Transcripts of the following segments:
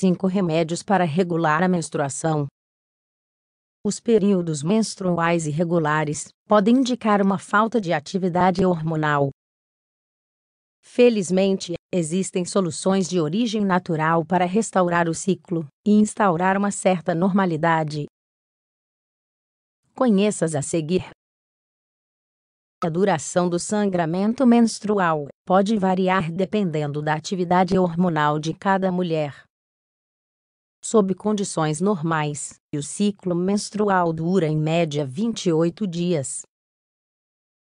5 remédios para regular a menstruação. Os períodos menstruais irregulares podem indicar uma falta de atividade hormonal. Felizmente, existem soluções de origem natural para restaurar o ciclo e instaurar uma certa normalidade. Conheças a seguir. A duração do sangramento menstrual pode variar dependendo da atividade hormonal de cada mulher sob condições normais, e o ciclo menstrual dura em média 28 dias.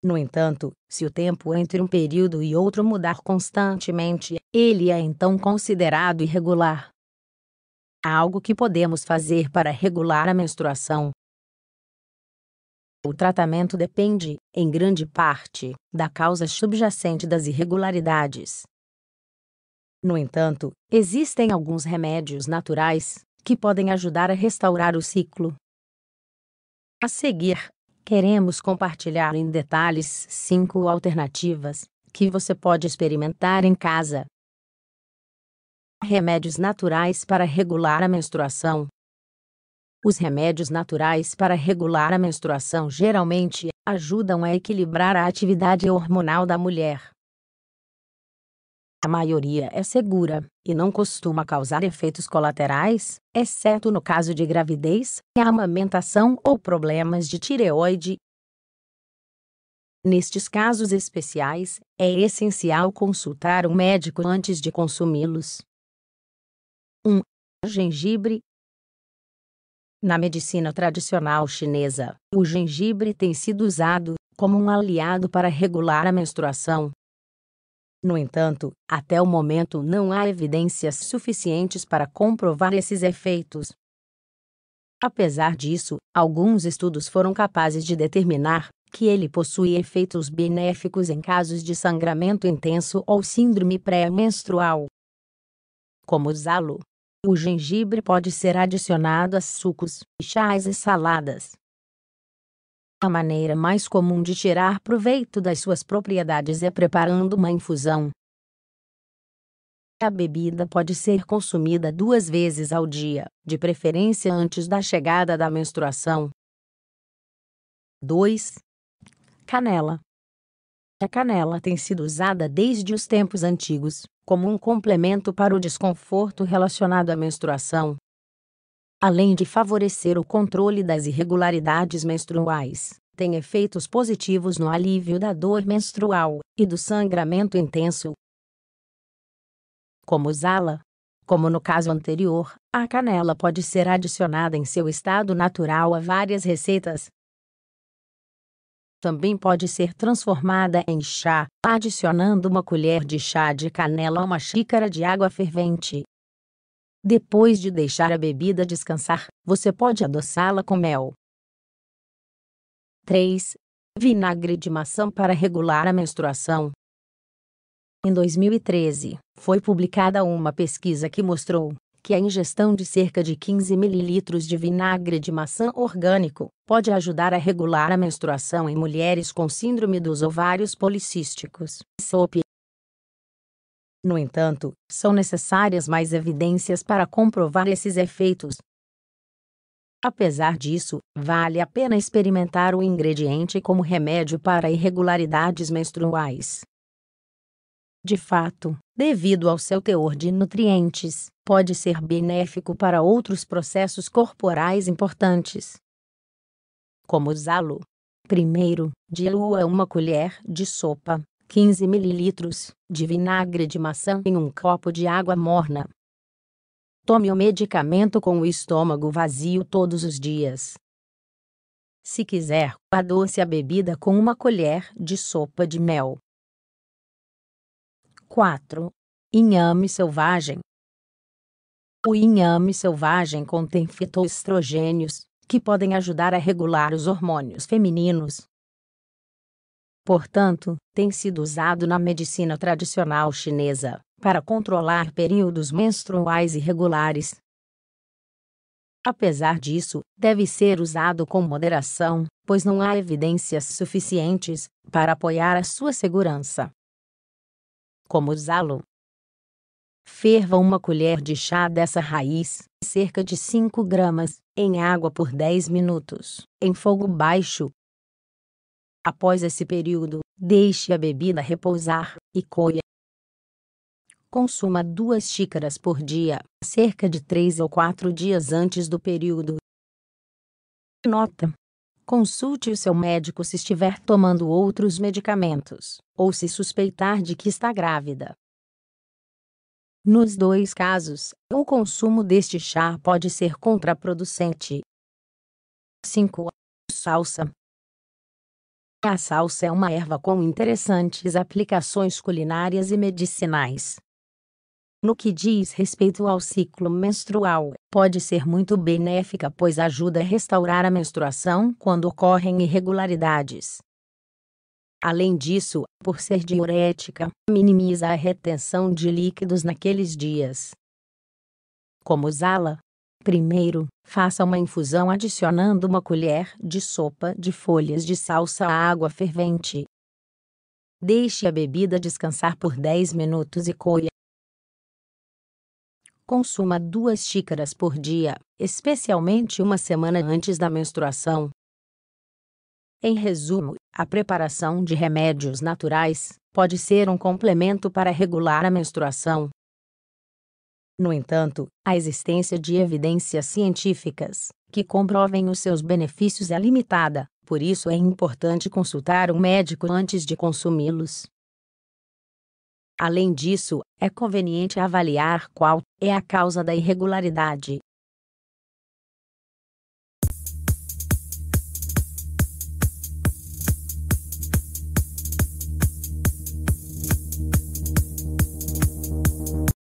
No entanto, se o tempo entre um período e outro mudar constantemente, ele é então considerado irregular. Há algo que podemos fazer para regular a menstruação. O tratamento depende, em grande parte, da causa subjacente das irregularidades, no entanto, existem alguns remédios naturais que podem ajudar a restaurar o ciclo. A seguir, queremos compartilhar em detalhes cinco alternativas que você pode experimentar em casa. Remédios naturais para regular a menstruação. Os remédios naturais para regular a menstruação geralmente ajudam a equilibrar a atividade hormonal da mulher, a maioria é segura e não costuma causar efeitos colaterais, exceto no caso de gravidez, amamentação ou problemas de tireoide. Nestes casos especiais, é essencial consultar um médico antes de consumi-los. 1. Gengibre na medicina tradicional chinesa, o gengibre tem sido usado como um aliado para regular a menstruação, no entanto, até o momento não há evidências suficientes para comprovar esses efeitos. Apesar disso, alguns estudos foram capazes de determinar que ele possui efeitos benéficos em casos de sangramento intenso ou síndrome pré-menstrual. Como usá-lo? O gengibre pode ser adicionado a sucos, chás e saladas. A maneira mais comum de tirar proveito das suas propriedades é preparando uma infusão. A bebida pode ser consumida duas vezes ao dia, de preferência antes da chegada da menstruação. 2. Canela. A canela tem sido usada desde os tempos antigos como um complemento para o desconforto relacionado à menstruação além de favorecer o controle das irregularidades menstruais, tem efeitos positivos no alívio da dor menstrual e do sangramento intenso. Como usá-la? Como no caso anterior, a canela pode ser adicionada em seu estado natural a várias receitas. Também pode ser transformada em chá, adicionando uma colher de chá de canela a uma xícara de água fervente depois de deixar a bebida descansar, você pode adoçá-la com mel. 3. Vinagre de maçã para regular a menstruação. Em 2013, foi publicada uma pesquisa que mostrou que a ingestão de cerca de 15 ml de vinagre de maçã orgânico pode ajudar a regular a menstruação em mulheres com síndrome dos ovários policísticos, SOP, no entanto, são necessárias mais evidências para comprovar esses efeitos. Apesar disso, vale a pena experimentar o ingrediente como remédio para irregularidades menstruais. De fato, devido ao seu teor de nutrientes, pode ser benéfico para outros processos corporais importantes. Como usá-lo? Primeiro, dilua uma colher de sopa 15 ml de vinagre de maçã em um copo de água morna. Tome o medicamento com o estômago vazio todos os dias. Se quiser, adoce a bebida com uma colher de sopa de mel. 4. Inhame selvagem. O inhame selvagem contém fitoestrogênios, que podem ajudar a regular os hormônios femininos, portanto, tem sido usado na medicina tradicional chinesa para controlar períodos menstruais irregulares. Apesar disso, deve ser usado com moderação, pois não há evidências suficientes para apoiar a sua segurança. Como usá-lo? Ferva uma colher de chá dessa raiz, cerca de 5 gramas, em água por 10 minutos, em fogo baixo, Após esse período, deixe a bebida repousar e coia. Consuma duas xícaras por dia, cerca de três ou quatro dias antes do período. Nota: Consulte o seu médico se estiver tomando outros medicamentos ou se suspeitar de que está grávida. Nos dois casos, o consumo deste chá pode ser contraproducente. 5. Salsa. A salsa é uma erva com interessantes aplicações culinárias e medicinais. No que diz respeito ao ciclo menstrual, pode ser muito benéfica pois ajuda a restaurar a menstruação quando ocorrem irregularidades. Além disso, por ser diurética, minimiza a retenção de líquidos naqueles dias. Como usá-la? Primeiro, faça uma infusão adicionando uma colher de sopa de folhas de salsa à água fervente. Deixe a bebida descansar por 10 minutos e colha. Consuma duas xícaras por dia, especialmente uma semana antes da menstruação. Em resumo, a preparação de remédios naturais pode ser um complemento para regular a menstruação. No entanto, a existência de evidências científicas que comprovem os seus benefícios é limitada, por isso é importante consultar um médico antes de consumi-los. Além disso, é conveniente avaliar qual é a causa da irregularidade